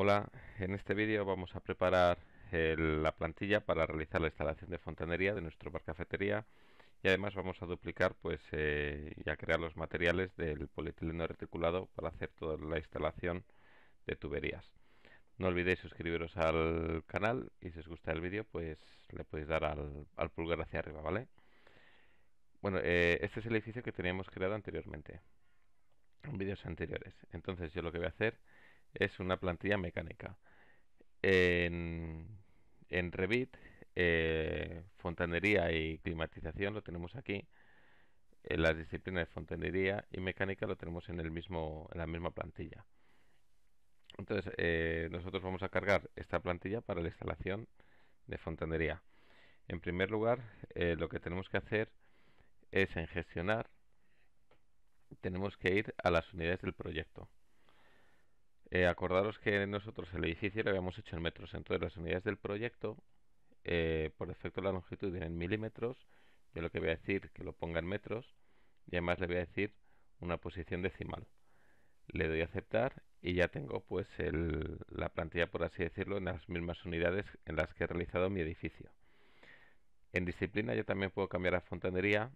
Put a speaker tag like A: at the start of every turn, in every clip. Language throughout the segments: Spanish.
A: Hola, en este vídeo vamos a preparar la plantilla para realizar la instalación de fontanería de nuestro bar cafetería y además vamos a duplicar pues eh, y a crear los materiales del polietileno reticulado para hacer toda la instalación de tuberías. No olvidéis suscribiros al canal y si os gusta el vídeo pues le podéis dar al, pulgar hacia arriba, ¿vale? Bueno, eh, este es el edificio que teníamos creado anteriormente, en vídeos anteriores. Entonces yo lo que voy a hacer es una plantilla mecánica. En, Revit, eh, fontanería y climatización lo tenemos aquí. En eh, las disciplinas de fontanería y mecánica lo tenemos en, la misma plantilla. Entonces, eh, nosotros vamos a cargar esta plantilla para la instalación de fontanería. En primer lugar, lo que tenemos que hacer es en gestionar, tenemos que ir a las unidades del proyecto. Eh, acordaros que nosotros el edificio lo habíamos hecho en metros, entonces las unidades del proyecto, eh, por defecto la longitud viene en milímetros, yo lo que voy a decir que lo ponga en metros y además le voy a decir una posición decimal. Le doy a aceptar y ya tengo pues la plantilla, por así decirlo, en las mismas unidades en las que he realizado mi edificio. En disciplina yo también puedo cambiar a fontanería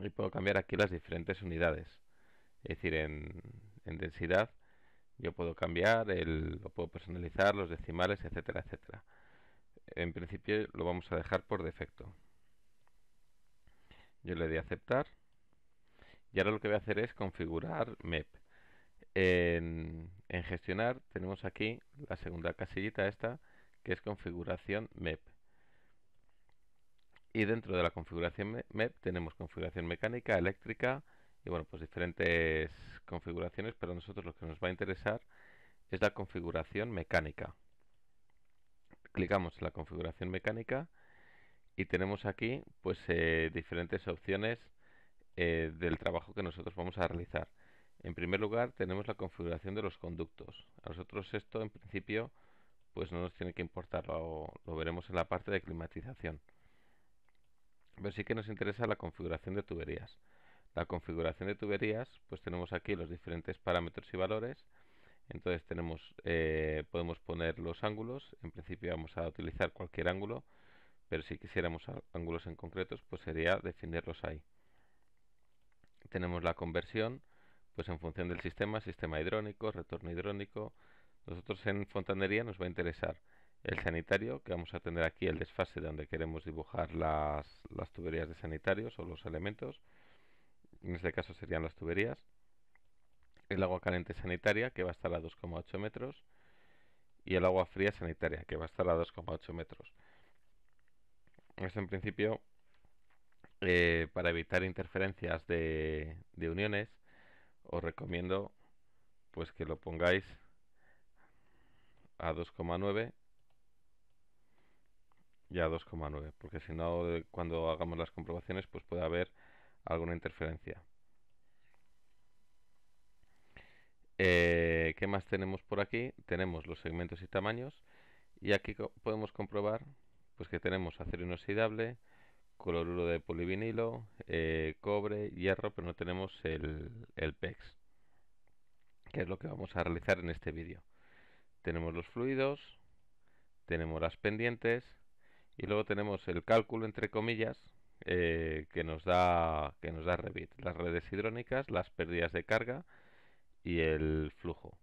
A: y puedo cambiar aquí las diferentes unidades. Es decir, en densidad yo puedo cambiar, el, lo puedo personalizar, los decimales, etcétera, etcétera. En principio lo vamos a dejar por defecto. Yo le di a aceptar. Y ahora lo que voy a hacer es configurar MEP. En, en, gestionar tenemos aquí la segunda casillita esta que es configuración MEP. Y dentro de la configuración MEP tenemos configuración mecánica, eléctrica y bueno, pues diferentes configuraciones, pero a nosotros lo que nos va a interesar es la configuración mecánica. Clicamos en la configuración mecánica y tenemos aquí pues eh, diferentes opciones eh, del trabajo que nosotros vamos a realizar. En primer lugar tenemos la configuración de los conductos. A nosotros esto en principio pues no nos tiene que importar, lo veremos en la parte de climatización. Pero sí que nos interesa la configuración de tuberías la configuración de tuberías, pues tenemos aquí los diferentes parámetros y valores. Entonces tenemos, eh, podemos poner los ángulos. En principio vamos a utilizar cualquier ángulo, pero si quisiéramos ángulos en concretos, pues sería definirlos ahí. Tenemos la conversión, pues en función del sistema, sistema hidrónico, retorno hidrónico. Nosotros en fontanería nos va a interesar el sanitario, que vamos a tener aquí el desfase donde queremos dibujar las, las tuberías de sanitarios o los elementos en este caso serían las tuberías, el agua caliente sanitaria que va a estar a 2,8 metros y el agua fría sanitaria que va a estar a 2,8 metros. Esto en principio eh, para evitar interferencias de, de uniones os recomiendo pues que lo pongáis a 2,9 y a 2,9 porque si no cuando hagamos las comprobaciones pues puede haber alguna interferencia. Eh, ¿Qué más tenemos por aquí? Tenemos los segmentos y tamaños y aquí podemos comprobar pues que tenemos acero inoxidable, cloruro de polivinilo, eh, cobre, hierro, pero no tenemos el, el PEX, que es lo que vamos a realizar en este vídeo. Tenemos los fluidos, tenemos las pendientes y luego tenemos el cálculo entre comillas eh, que, nos da, que nos da Revit, las redes hidrónicas, las pérdidas de carga y el flujo.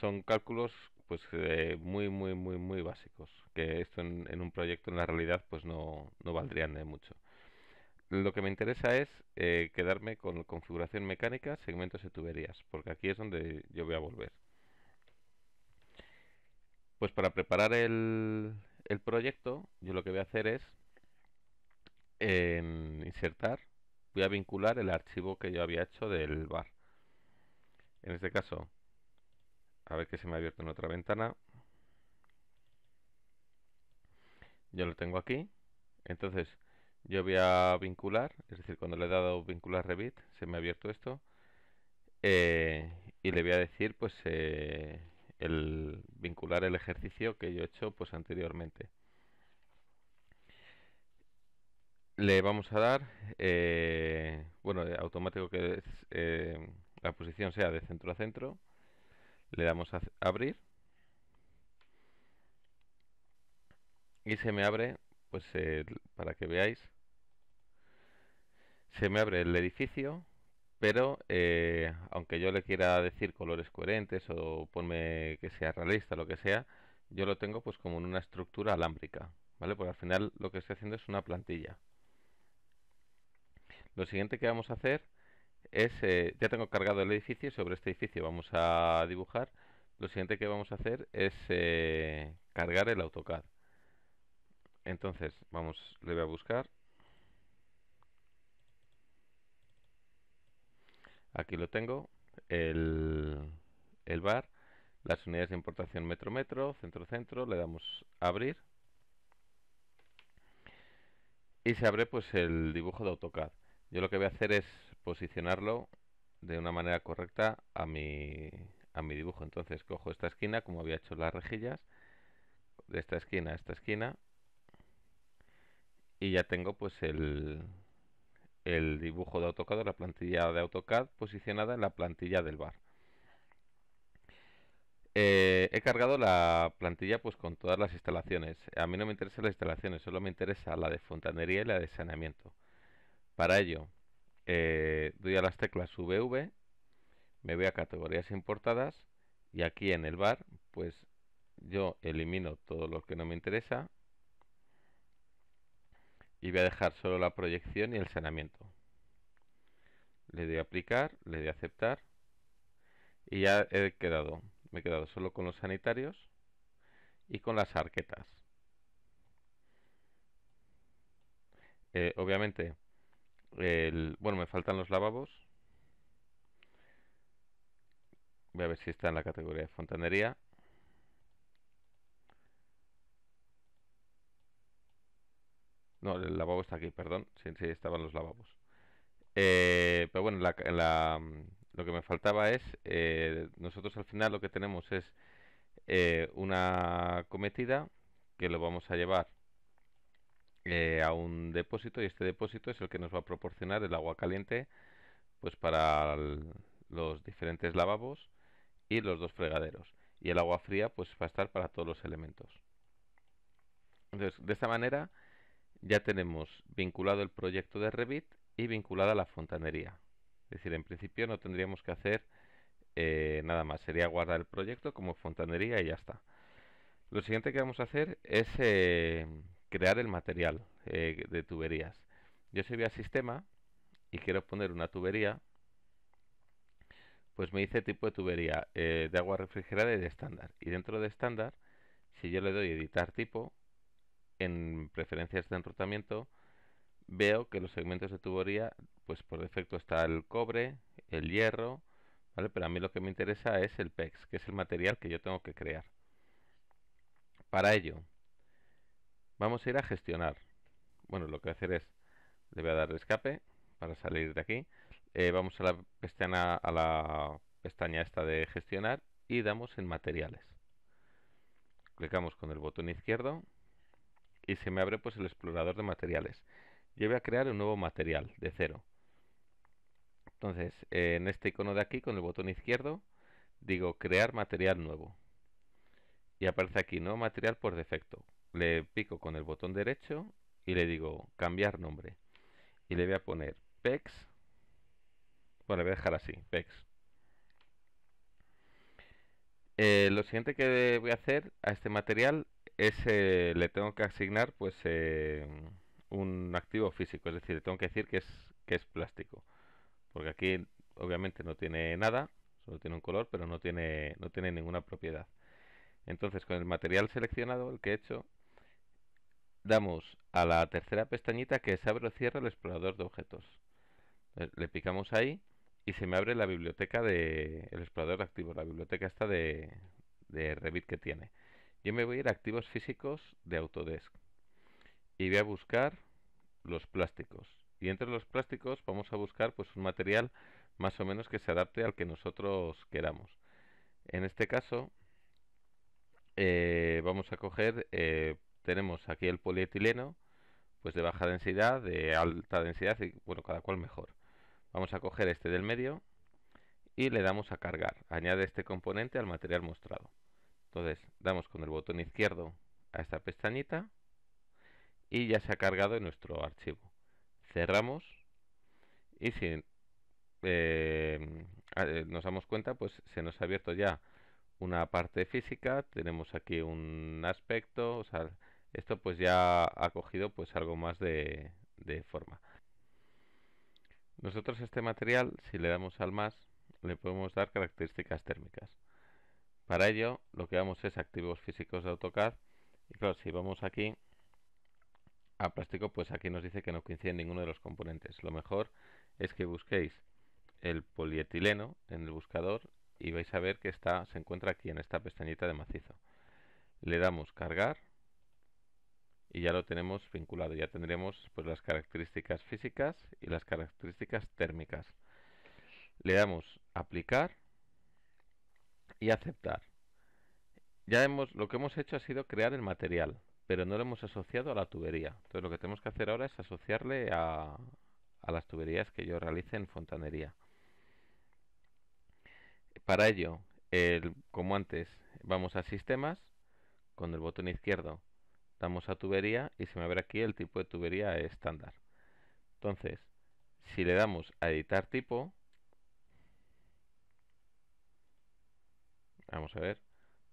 A: Son cálculos pues eh, muy muy muy muy básicos que esto en, un proyecto en la realidad pues no, no valdrían de mucho lo que me interesa es eh, quedarme con configuración mecánica segmentos y tuberías porque aquí es donde yo voy a volver pues para preparar el proyecto yo lo que voy a hacer es en insertar voy a vincular el archivo que yo había hecho del bar. En este caso, a ver que se me ha abierto en otra ventana. Yo lo tengo aquí. Entonces, yo voy a vincular, es decir, cuando le he dado vincular Revit, se me ha abierto esto. Eh, y le voy a decir, pues, eh, el vincular el ejercicio que yo he hecho pues anteriormente. le vamos a dar, eh, bueno, eh, automático que eh, la posición sea de centro a centro, le damos a abrir y se me abre, pues para que veáis, se me abre el edificio, pero aunque yo le quiera decir colores coherentes o ponme que sea realista, lo que sea, yo lo tengo pues como en una estructura alámbrica, ¿vale? Porque al final lo que estoy haciendo es una plantilla. Lo siguiente que vamos a hacer es, eh, ya tengo cargado el edificio, sobre este edificio vamos a dibujar. Lo siguiente que vamos a hacer es eh, cargar el AutoCAD. Entonces, vamos, le voy a buscar. Aquí lo tengo, el, el bar, las unidades de importación metro-metro, centro-centro, le damos a abrir. Y se abre pues el dibujo de AutoCAD yo lo que voy a hacer es posicionarlo de una manera correcta a mi, dibujo. Entonces cojo esta esquina, como había hecho las rejillas, de esta esquina a esta esquina, y ya tengo pues el, dibujo de AutoCAD la plantilla de AutoCAD posicionada en la plantilla del bar. Eh, he cargado la plantilla pues con todas las instalaciones. A mí no me interesan las instalaciones, solo me interesa la de fontanería y la de saneamiento. Para ello, eh, doy a las teclas VV, me voy a categorías importadas y aquí en el bar, pues yo elimino todo lo que no me interesa y voy a dejar solo la proyección y el saneamiento. Le doy a aplicar, le doy a aceptar y ya he quedado, me he quedado solo con los sanitarios y con las arquetas. Eh, obviamente bueno, me faltan los lavabos. Voy a ver si está en la categoría de fontanería. No, el lavabo está aquí, perdón. Sí, sí estaban los lavabos. Eh, pero bueno, mm, lo que me faltaba es, eh, nosotros al final lo que tenemos es eh, una cometida que lo vamos a llevar eh, a un depósito y este depósito es el que nos va a proporcionar el agua caliente pues para los diferentes lavabos y los dos fregaderos y el agua fría pues va a estar para todos los elementos entonces de esta manera ya tenemos vinculado el proyecto de Revit y vinculada la fontanería es decir en principio no tendríamos que hacer eh, nada más sería guardar el proyecto como fontanería y ya está lo siguiente que vamos a hacer es eh, crear el material eh, de tuberías. Yo si voy sistema y quiero poner una tubería, pues me dice tipo de tubería eh, de agua refrigerada y de estándar. Y dentro de estándar, si yo le doy editar tipo, en preferencias de enrutamiento, veo que los segmentos de tubería, pues por defecto está el cobre, el hierro, ¿vale? Pero a mí lo que me interesa es el PEX, que es el material que yo tengo que crear. Para ello, Vamos a ir a gestionar. Bueno, lo que voy a hacer es, le voy a dar escape para salir de aquí. Eh, vamos a la pestaña, a la pestaña esta de gestionar y damos en materiales. Clicamos con el botón izquierdo y se me abre pues el explorador de materiales. Yo voy a crear un nuevo material de cero. Entonces, eh, en este icono de aquí, con el botón izquierdo, digo crear material nuevo. Y aparece aquí, nuevo material por defecto le pico con el botón derecho y le digo cambiar nombre. Y le voy a poner PEX. Bueno, le voy a dejar así, PEX. Eh, lo siguiente que voy a hacer a este material es eh, le tengo que asignar pues eh, un activo físico, es decir, le tengo que decir que es, que es plástico. Porque aquí obviamente no tiene nada, solo tiene un color, pero no tiene, no tiene ninguna propiedad. Entonces con el material seleccionado, el que he hecho, damos a la tercera pestañita que es abre o cierra el explorador de objetos. Eh, le picamos ahí y se me abre la biblioteca de el explorador activo, la biblioteca esta de, de Revit que tiene. Yo me voy a ir a activos físicos de Autodesk y voy a buscar los plásticos. Y entre los plásticos vamos a buscar pues un material más o menos que se adapte al que nosotros queramos. En este caso eh, vamos a coger eh, tenemos aquí el polietileno, pues de baja densidad, de alta densidad, y bueno, cada cual mejor. Vamos a coger este del medio y le damos a cargar. Añade este componente al material mostrado. Entonces damos con el botón izquierdo a esta pestañita y ya se ha cargado en nuestro archivo. Cerramos y si eh, eh, nos damos cuenta pues se nos ha abierto ya una parte física, tenemos aquí un aspecto, o sea, esto pues ya ha cogido pues algo más de, forma. Nosotros este material, si le damos al más, le podemos dar características térmicas. Para ello, lo que vamos es activos físicos de AutoCAD. Y claro, si vamos aquí a plástico, pues aquí nos dice que no coincide ninguno de los componentes. Lo mejor es que busquéis el polietileno en el buscador y vais a ver que está, se encuentra aquí en esta pestañita de macizo. Le damos cargar y ya lo tenemos vinculado. Ya tendremos pues, las características físicas y las características térmicas. Le damos aplicar y aceptar. Ya hemos, lo que hemos hecho ha sido crear el material, pero no lo hemos asociado a la tubería. Entonces lo que tenemos que hacer ahora es asociarle a, las tuberías que yo realice en fontanería. Para ello, como antes, vamos a sistemas, con el botón izquierdo damos a tubería y se me abre aquí el tipo de tubería estándar. Entonces, si le damos a editar tipo, vamos a ver,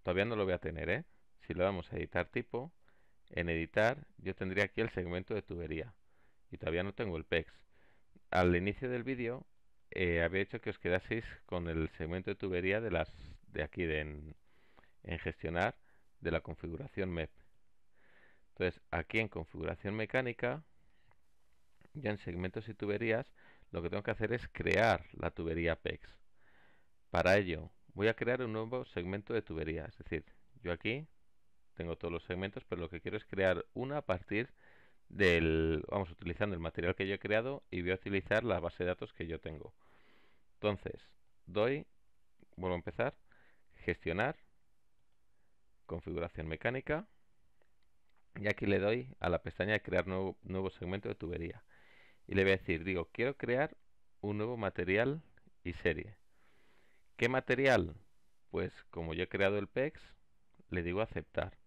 A: todavía no lo voy a tener, ¿eh? Si le damos a editar tipo, en editar yo tendría aquí el segmento de tubería y todavía no tengo el PEX. Al inicio del vídeo eh, había hecho que os quedaseis con el segmento de tubería de las de aquí de en, en gestionar de la configuración MEP. Entonces aquí en configuración mecánica, ya en segmentos y tuberías, lo que tengo que hacer es crear la tubería PEX. Para ello voy a crear un nuevo segmento de tubería, es decir, yo aquí tengo todos los segmentos, pero lo que quiero es crear una a partir del, vamos, utilizando el material que yo he creado y voy a utilizar la base de datos que yo tengo. Entonces, doy, vuelvo a empezar, gestionar, configuración mecánica, y aquí le doy a la pestaña de crear nuevo, nuevo segmento de tubería. Y le voy a decir, digo, quiero crear un nuevo material y serie. ¿Qué material? Pues como yo he creado el PEX, le digo aceptar.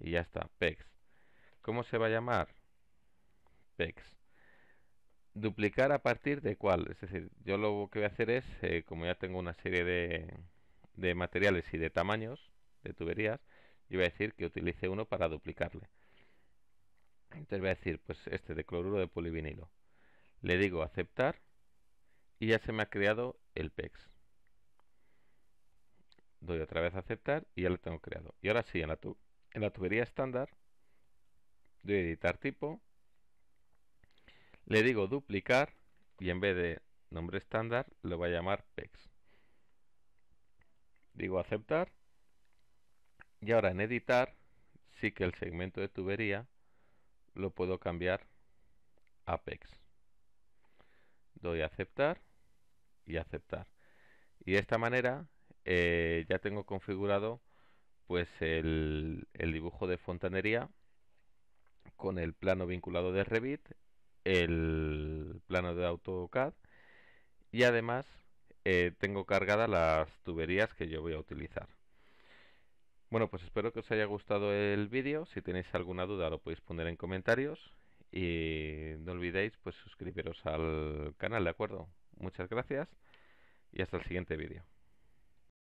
A: Y ya está, PEX. ¿Cómo se va a llamar? PEX. Duplicar a partir de cuál. Es decir, yo lo que voy a hacer es, eh, como ya tengo una serie de, de materiales y de tamaños de tuberías, y voy a decir que utilice uno para duplicarle. Entonces voy a decir, pues este de cloruro de polivinilo. Le digo aceptar y ya se me ha creado el PEX. Doy otra vez a aceptar y ya lo tengo creado. Y ahora sí, en la, en la tubería estándar, doy a editar tipo, le digo duplicar y en vez de nombre estándar lo voy a llamar PEX. Digo aceptar y ahora en editar sí que el segmento de tubería lo puedo cambiar a apex doy a aceptar y aceptar y de esta manera eh, ya tengo configurado pues el, dibujo de fontanería con el plano vinculado de Revit el plano de AutoCAD y además eh, tengo cargadas las tuberías que yo voy a utilizar bueno, pues espero que os haya gustado el vídeo. Si tenéis alguna duda lo podéis poner en comentarios. Y no olvidéis pues suscribiros al canal, ¿de acuerdo? Muchas gracias y hasta el siguiente vídeo.